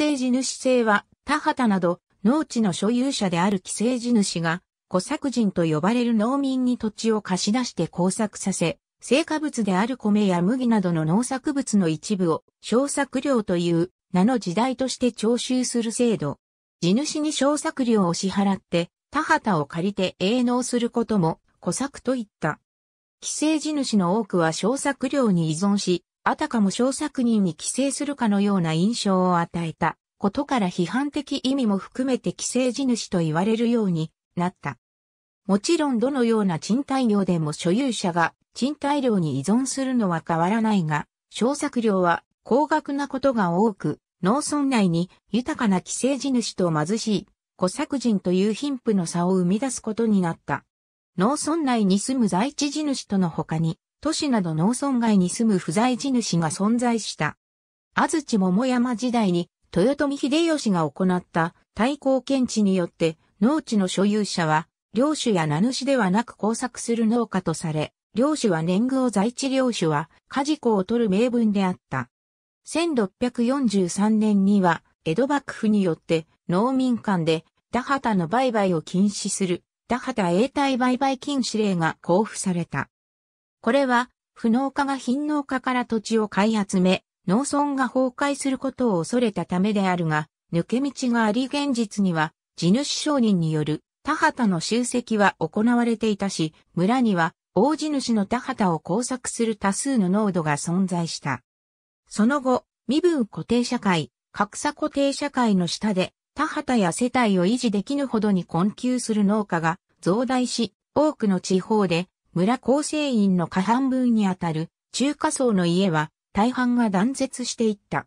成地主制は田畑など農地の所有者である寄生地主が小作人と呼ばれる農民に土地を貸し出して工作させ、成果物である米や麦などの農作物の一部を小作料という名の時代として徴収する制度。地主に小作料を支払って田畑を借りて営農することも小作といった。寄生地主の多くは小作料に依存し、あたかも小作人に寄生するかのような印象を与えたことから批判的意味も含めて寄生地主と言われるようになった。もちろんどのような賃貸業でも所有者が賃貸料に依存するのは変わらないが、小作料は高額なことが多く、農村内に豊かな寄生地主と貧しい小作人という貧富の差を生み出すことになった。農村内に住む在地地主との他に、都市など農村街に住む不在地主が存在した。安土桃山時代に豊臣秀吉が行った対抗検知によって農地の所有者は領主や名主ではなく工作する農家とされ、領主は年貢を在地領主は家事を取る名分であった。1643年には江戸幕府によって農民間で田畑の売買を禁止する田畑永代売買禁止令が交付された。これは、不農家が貧農家から土地を買い集め、農村が崩壊することを恐れたためであるが、抜け道があり現実には、地主商人による田畑の集積は行われていたし、村には大地主の田畑を工作する多数の濃度が存在した。その後、身分固定社会、格差固定社会の下で、田畑や世帯を維持できぬほどに困窮する農家が増大し、多くの地方で村構成員の過半分にあたる中華層の家は大半が断絶していった。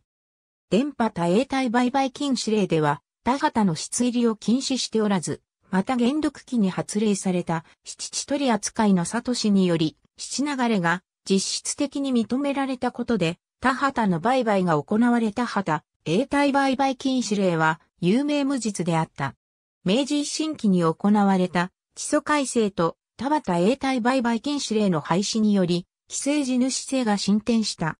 電波多衛体売買禁止令では田畑の質入りを禁止しておらず、また元禄期に発令された七地取り扱いの里氏により、七流れが実質的に認められたことで、田畑の売買が行われた畑、永代売買禁止令は有名無実であった。明治維新期に行われた基礎改正と田畑永代売買禁止令の廃止により、規制地主制が進展した。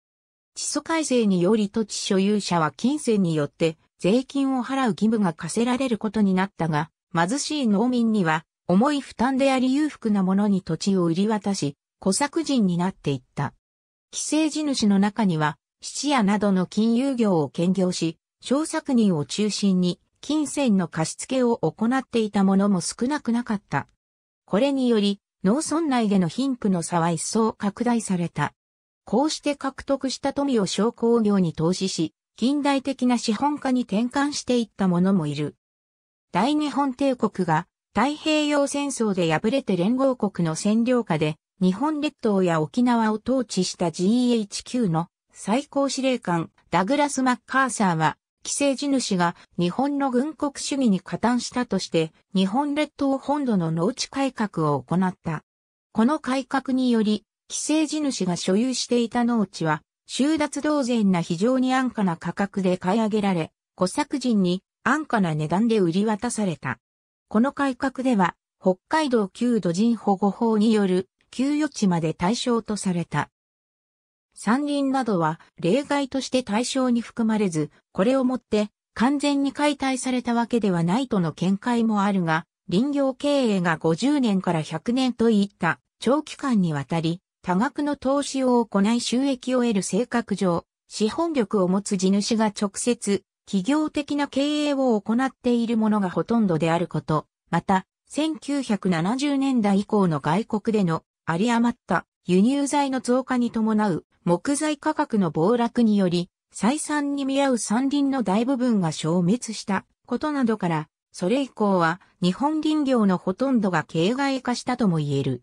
地租改正により土地所有者は金銭によって税金を払う義務が課せられることになったが、貧しい農民には重い負担であり裕福な者に土地を売り渡し、小作人になっていった。規制地主の中には、質屋などの金融業を兼業し、小作人を中心に金銭の貸し付けを行っていた者も少なくなかった。これにより、農村内での貧富の差は一層拡大された。こうして獲得した富を商工業に投資し、近代的な資本家に転換していった者もいる。大日本帝国が太平洋戦争で敗れて連合国の占領下で日本列島や沖縄を統治した GHQ の最高司令官ダグラス・マッカーサーは寄生地主が日本の軍国主義に加担したとして日本列島本土の農地改革を行った。この改革により、寄生地主が所有していた農地は、収奪同然な非常に安価な価格で買い上げられ、小作人に安価な値段で売り渡された。この改革では、北海道旧土人保護法による、給与地まで対象とされた。山林などは例外として対象に含まれず、これをもって完全に解体されたわけではないとの見解もあるが、林業経営が50年から100年といった長期間にわたり、多額の投資を行い収益を得る性格上、資本力を持つ地主が直接、企業的な経営を行っているものがほとんどであること、また、1970年代以降の外国での有り余った輸入材の増加に伴う木材価格の暴落により、採算に見合う山林の大部分が消滅したことなどから、それ以降は日本林業のほとんどが形骸化したとも言える。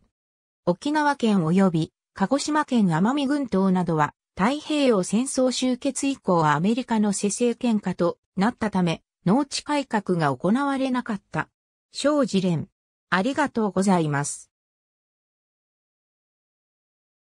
沖縄県及び鹿児島県奄美群島などは太平洋戦争終結以降はアメリカの施政権下となったため農地改革が行われなかった。小事連。ありがとうございます。